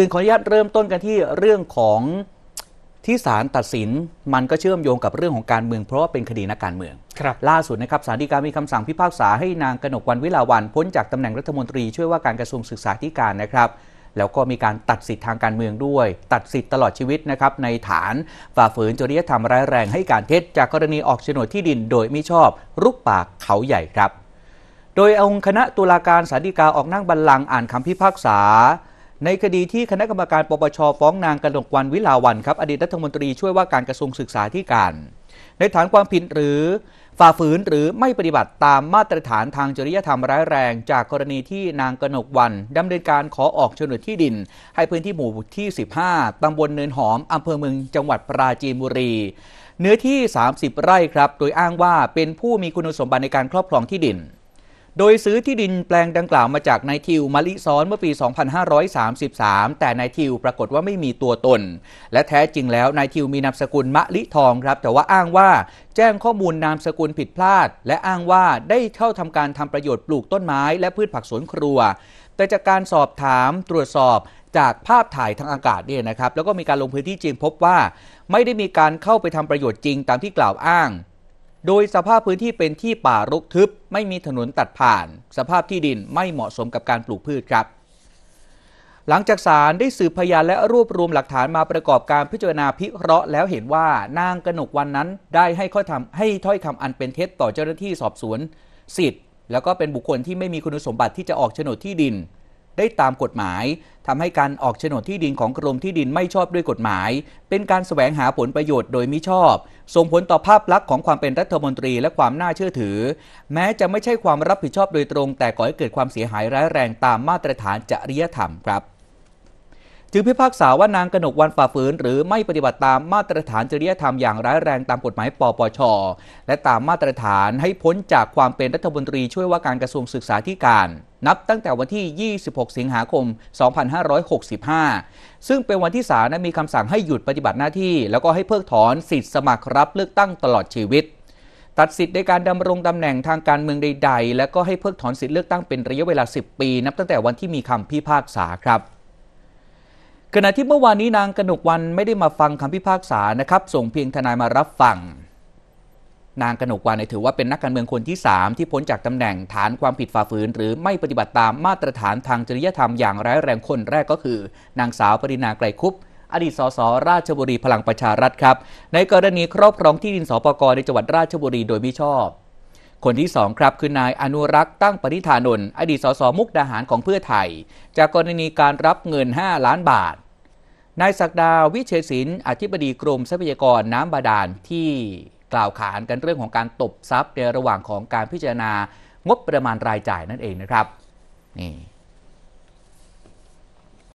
คือขออนุญาตเริ่มต้นกันที่เรื่องของที่ศาลตัดสินมันก็เชื่อมโยงกับเรื่องของการเมือง เพราะว่าเป็นคดีนักการเมืองครับล่าสุดนะครับสารดีกามีคำสั่งพิพากษา ให้นางกนกวันวิลาวันพ้นจากตำแหน่งรัฐมนตรีช่วยว่าการกระทรวงศึกษาธิการนะครับ แล้วก็มีการตัดสิทธิทางการเมืองด้วย ตัดสิทธิตลอดชีวิตนะครับในฐานฝ่าฝืนจริยธรรมร้ายแรง ให้การเท็จจากกรณีออกโฉนดที่ดิน โดยไม่ชอบรุกป่าเขาใหญ่ครับ โดยองค์คณะตุลาการสารดีกาออกนั่งบัลลังก์อ่านคำพิพากษาในคดีที่คณะกรรมการปปช ฟ้องนางกระหนกวันวิลาวันครับอดีตรัฐมนตรีช่วยว่าการกระทรวงศึกษาธิการ ในฐานความผิดหรือฝ่าฝืน หรือไม่ปฏิบัติตามมาตรฐานทางจริยธรรมร้ายแรงจากกรณีที่นางกระหนกวันดำเนินการขอออกโฉนดที่ดิน ให้พื้นที่หมู่ที่ 15ตาบลเนินหอมอำเภอเมืองจังหวัดปราจีนบุรี เนื้อที่ 30 ไร่ครับ โดยอ้างว่าเป็นผู้มีคุณสมบัติในการครอบครองที่ดินโดยซื้อที่ดินแปลงดังกล่าวมาจากนายทิวมาลิซ้อนเมื่อปี 2533 แต่นายทิว ปรากฏว่าไม่มีตัวตน และแท้จริงแล้วนายทิวมีนามสกุลมะลิทองครับแต่ว่าอ้างว่าแจ้งข้อมูลนามสกุลผิดพลาด และอ้างว่าได้เข้าทำการทำประโยชน์ปลูกต้นไม้และพืชผักสวนครัว แต่จากการสอบถามตรวจสอบจากภาพถ่ายทางอากาศเนี่ยนะครับแล้วก็มีการลงพื้นที่จริงพบว่า ไม่ได้มีการเข้าไปทำประโยชน์จริงตามที่กล่าวอ้างโดยสภาพพื้นที่เป็นที่ป่ารกทึบไม่มีถนนตัดผ่าน สภาพที่ดินไม่เหมาะสมกับการปลูกพืชครับ หลังจากศาลได้สืบพยานและรวบรวมหลักฐานมาประกอบการพิจารณาพิเคราะห์แล้วเห็นว่านางกนกวันนั้นได้ให้ข้อทำให้ถ้อยคำอันเป็นเท็จต่อเจ้าหน้าที่สอบสวนสิทธิ์แล้วก็เป็นบุคคลที่ไม่มีคุณสมบัติที่จะออกโฉนดที่ดินได้ตามกฎหมาย ทำให้การออกโฉนดที่ดินของกรมที่ดินไม่ชอบด้วยกฎหมาย เป็นการสแสวงหาผลประโยชน์โดยมิชอบ ส่งผลต่อภาพลักษณ์ของความเป็นรัฐมนตรีและความน่าเชื่อถือ แม้จะไม่ใช่ความรับผิดชอบโดยตรง แต่ก่อให้เกิดความเสียหายร้ายแรงตามมาตรฐานจริยธรรมครับจึงพิพากษาว่านางกนกวันฝ่าฝืนหรือไม่ปฏิบัติตามมาตรฐานจริยธรรมอย่างร้ายแรงตามกฎหมายปปช และตามมาตรฐานให้พ้นจากความเป็นรัฐมนตรีช่วยว่าการกระทรวงศึกษาธิการ นับตั้งแต่วันที่ 26 สิงหาคม 2565 ซึ่งเป็นวันที่ศาลมีคำสั่งให้หยุดปฏิบัติหน้าที่ แล้วก็ให้เพิกถอนสิทธิสมัครรับ เลือกตั้งตลอดชีวิต ตัดสิทธิ์ในการดำรงตำแหน่งทางการเมืองใด ๆ และก็ให้เพิกถอนสิทธิเลือกตั้งเป็นระยะเวลา 10 ปี นับตั้งแต่วันที่มีคำพิพากษาครับขณะที่เมื่อวานนี้นางกนกวันไม่ได้มาฟังคำพิพากษานะครับ ส่งเพียงทนายมารับฟัง นางกนกวันถือว่าเป็นนักการเมืองคนที่ 3 ที่พ้นจากตำแหน่งฐานความผิดฝ่าฝืน หรือไม่ปฏิบัติตามมาตรฐานทางจริยธรรมอย่างร้ายแรงคนแรกก็คือ นางสาวปรินาไกรคุปอดีตสสราชบุรีพลังประชารัฐครับ ในกรณีครอบครองที่ดินสปกในจังหวัดราชบุรีโดยมิชอบ คนที่2ครับคือนายอนุรักษ์ตั้งปณิธานนท์อดีตสสมุกดาหารของเพื่อไทยจากกรณีการรับเงิน5ล้านบาทนายศักดาวิเชศิลป์อธิบดีกรมทรัพยากรน้ำบาดาล ที่กล่าวขานกันเรื่องของการตบทรัพย์ในระหว่างของการพิจารณางบประมาณรายจ่ายนั่นเองนะครับนี่